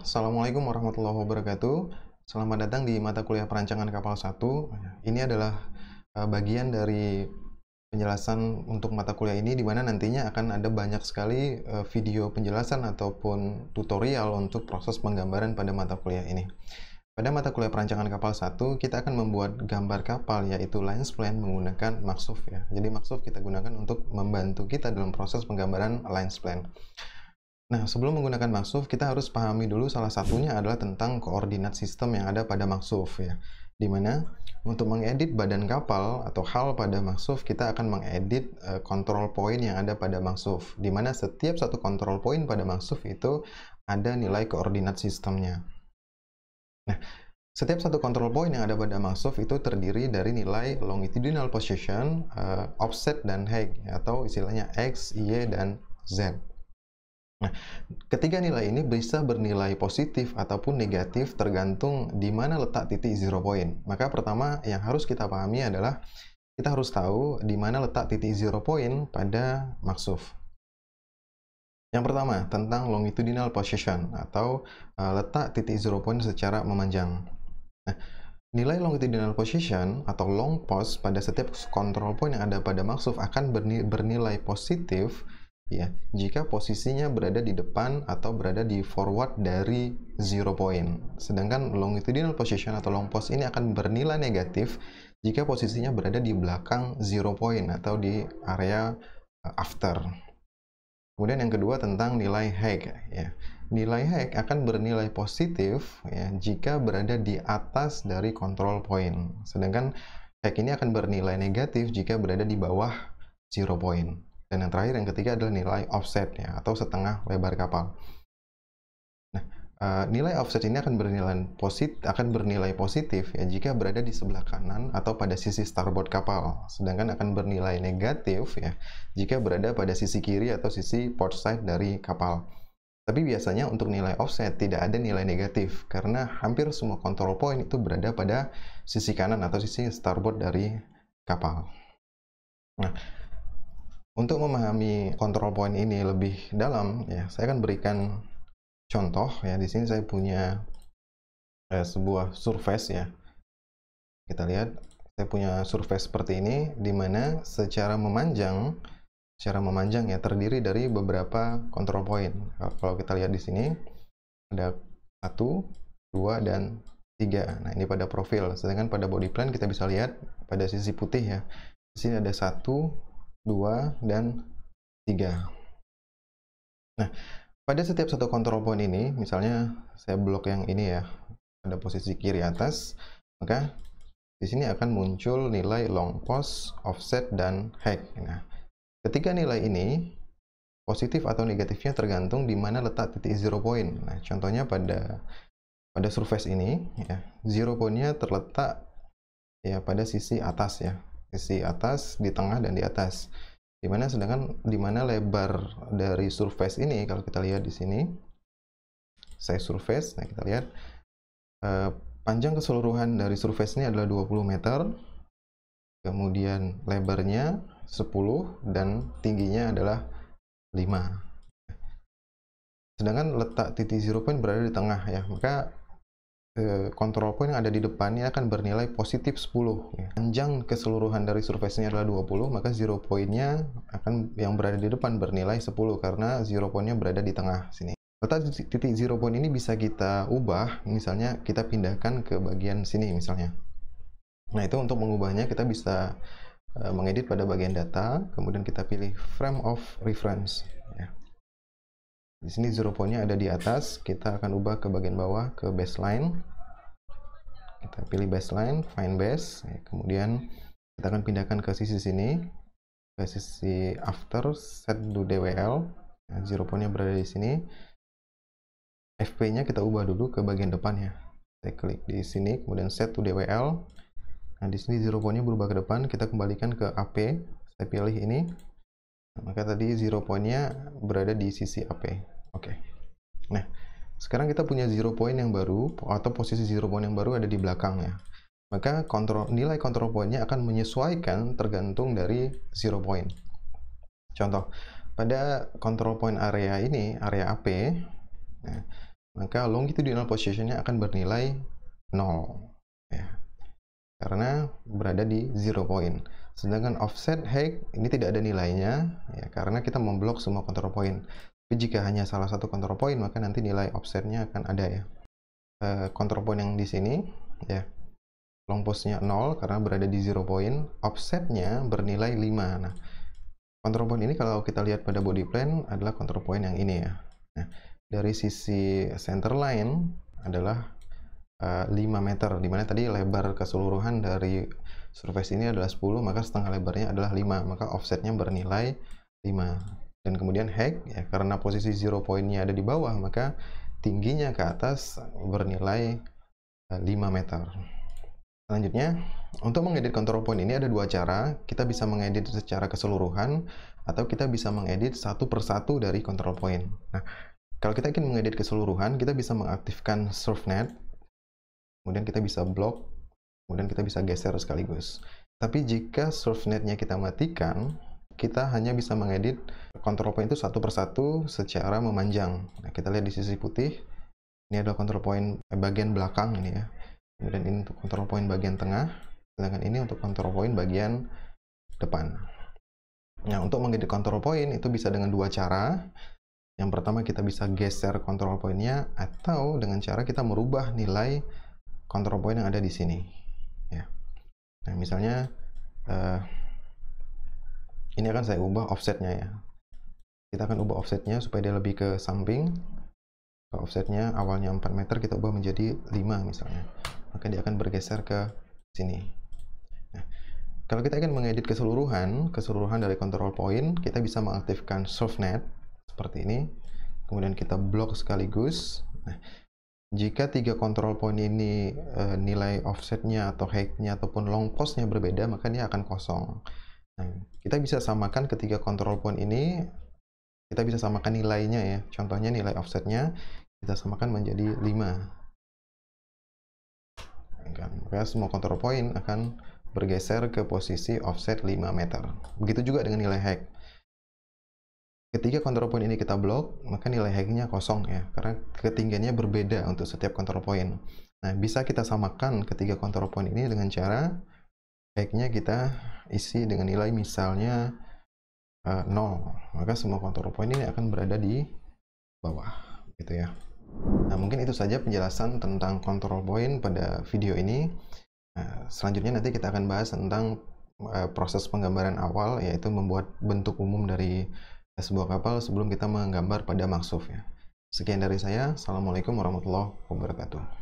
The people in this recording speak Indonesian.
Assalamualaikum warahmatullahi wabarakatuh. Selamat datang di mata kuliah perancangan kapal 1. Ini adalah eh, bagian dari penjelasan untuk mata kuliah ini di mana nantinya akan ada banyak sekali eh, video penjelasan ataupun tutorial untuk proses penggambaran pada mata kuliah ini. Pada mata kuliah perancangan kapal 1, kita akan membuat gambar kapal yaitu lines plan menggunakan maksuf ya. Jadi maksuf kita gunakan untuk membantu kita dalam proses penggambaran lines plan. Nah, sebelum menggunakan maksuf, kita harus pahami dulu salah satunya adalah tentang koordinat sistem yang ada pada maksuf ya. Dimana untuk mengedit badan kapal atau hal pada maksuf, kita akan mengedit uh, eh, point yang ada pada Di Dimana setiap satu kontrol point pada maksuf itu ada nilai koordinat sistemnya. Nah, setiap satu kontrol point yang ada pada maksuf itu terdiri dari nilai longitudinal position, uh, offset, dan height atau istilahnya X, Y, dan Z. Nah, ketiga nilai ini bisa bernilai positif ataupun negatif tergantung di mana letak titik zero point. Maka pertama yang harus kita pahami adalah kita harus tahu di mana letak titik zero point pada maksuf. Yang pertama, tentang longitudinal position atau e, letak titik zero point secara memanjang. Nah, Nilai longitudinal position atau long pos pada setiap kontrol point yang ada pada maksuf akan bernilai positif ya jika posisinya berada di depan atau berada di forward dari zero point. Sedangkan longitudinal position atau long post ini akan bernilai negatif jika posisinya berada di belakang zero point atau di area eh, after. Kemudian yang kedua tentang nilai hack. ya. Nilai hack akan bernilai positif ya jika berada di atas dari control point. Sedangkan hack ini akan bernilai negatif jika berada di bawah zero point. Dan yang terakhir, yang ketiga adalah nilai offsetnya atau setengah lebar kapal. Nah, eh, nilai offset ini akan bernilai positif, akan bernilai positif ya jika berada di sebelah kanan atau pada sisi starboard kapal, sedangkan akan bernilai negatif ya jika berada pada sisi kiri atau sisi port side dari kapal. Tapi biasanya untuk nilai offset tidak ada nilai negatif karena hampir semua control point itu berada pada sisi kanan atau sisi starboard dari kapal. Nah, untuk memahami control point ini lebih dalam, ya, saya akan berikan contoh ya. Di sini saya punya eh, sebuah surface ya. Kita lihat, saya punya surface seperti ini, di mana secara memanjang, secara memanjang ya terdiri dari beberapa control point. Kalau kita lihat di sini, ada satu, dua dan tiga. Nah ini pada profil. Sedangkan pada body plan kita bisa lihat pada sisi putih ya. Di sini ada satu, 2, dan 3. Nah, pada setiap satu control point ini, misalnya saya blok yang ini ya, ada posisi kiri atas, maka di sini akan muncul nilai long post, offset, dan hack. Nah, ketiga nilai ini positif atau negatifnya tergantung di mana letak titik zero point. Nah, contohnya pada pada surface ini, ya, zero pointnya terletak ya pada sisi atas ya, sisi atas, di tengah, dan di atas. Dimana sedangkan dimana lebar dari surface ini, kalau kita lihat di sini, size surface, nah kita lihat, eh, panjang keseluruhan dari surface ini adalah 20 meter, kemudian lebarnya 10, dan tingginya adalah 5. Sedangkan letak titik zero point berada di tengah ya, maka Eh, kontrol point yang ada di depannya akan bernilai positif 10. Ya. Panjang keseluruhan dari surface-nya adalah 20, maka zero point-nya akan yang berada di depan bernilai 10 karena zero point-nya berada di tengah sini. Letak titik zero point ini bisa kita ubah, misalnya kita pindahkan ke bagian sini misalnya. Nah, itu untuk mengubahnya kita bisa eh, mengedit pada bagian data, kemudian kita pilih frame of reference. Ya. Di sini zero point-nya ada di atas, kita akan ubah ke bagian bawah ke baseline kita pilih baseline find base ya, kemudian kita akan pindahkan ke sisi sini ke sisi after set do dwl nah, ya, zero pointnya berada di sini fp nya kita ubah dulu ke bagian depannya saya klik di sini kemudian set to dwl nah di sini zero point-nya berubah ke depan kita kembalikan ke ap saya pilih ini nah, maka tadi zero point-nya berada di sisi ap oke okay. nah sekarang kita punya zero point yang baru atau posisi zero point yang baru ada di belakangnya. Maka kontrol, nilai control pointnya akan menyesuaikan tergantung dari zero point. Contoh, pada control point area ini, area AP, ya, maka longitudinal positionnya akan bernilai 0. Ya karena berada di zero point. Sedangkan offset height ini tidak ada nilainya ya karena kita memblok semua control point jika hanya salah satu control point maka nanti nilai offsetnya akan ada ya E, eh, control point yang di sini ya long postnya 0 karena berada di zero point offsetnya bernilai 5 nah control point ini kalau kita lihat pada body plan adalah control point yang ini ya nah, dari sisi center line adalah e, eh, 5 meter dimana tadi lebar keseluruhan dari surface ini adalah 10 maka setengah lebarnya adalah 5 maka offsetnya bernilai 5 dan kemudian hack ya karena posisi zero pointnya ada di bawah maka tingginya ke atas bernilai 5 eh, meter selanjutnya untuk mengedit control point ini ada dua cara kita bisa mengedit secara keseluruhan atau kita bisa mengedit satu persatu dari control point nah kalau kita ingin mengedit keseluruhan kita bisa mengaktifkan surfnet kemudian kita bisa block kemudian kita bisa geser sekaligus tapi jika surfnetnya kita matikan kita hanya bisa mengedit control point itu satu persatu secara memanjang. Nah, kita lihat di sisi putih, ini adalah control point eh, bagian belakang ini ya. Kemudian ini untuk control point bagian tengah, sedangkan ini untuk control point bagian depan. Nah, untuk mengedit control point itu bisa dengan dua cara. Yang pertama kita bisa geser control pointnya atau dengan cara kita merubah nilai control point yang ada di sini. Ya. Nah, misalnya uh, ini akan saya ubah offsetnya ya kita akan ubah offsetnya supaya dia lebih ke samping ke offsetnya awalnya 4 meter kita ubah menjadi 5 misalnya maka dia akan bergeser ke sini nah, kalau kita ingin mengedit keseluruhan keseluruhan dari control point kita bisa mengaktifkan softnet seperti ini kemudian kita blok sekaligus nah, jika tiga control point ini e, nilai offsetnya atau heightnya ataupun long postnya berbeda maka dia akan kosong nah, kita bisa samakan ketiga control point ini kita bisa samakan nilainya ya contohnya nilai offsetnya kita samakan menjadi 5 kan, maka semua control point akan bergeser ke posisi offset 5 meter begitu juga dengan nilai hack ketika control point ini kita blok maka nilai hacknya kosong ya karena ketinggiannya berbeda untuk setiap control point nah bisa kita samakan ketiga control point ini dengan cara hacknya kita isi dengan nilai misalnya uh, nol maka semua kontur point ini akan berada di bawah gitu ya nah mungkin itu saja penjelasan tentang control point pada video ini nah, selanjutnya nanti kita akan bahas tentang uh, proses penggambaran awal yaitu membuat bentuk umum dari eh, sebuah kapal sebelum kita menggambar pada maksudnya. Sekian dari saya. Assalamualaikum warahmatullahi wabarakatuh.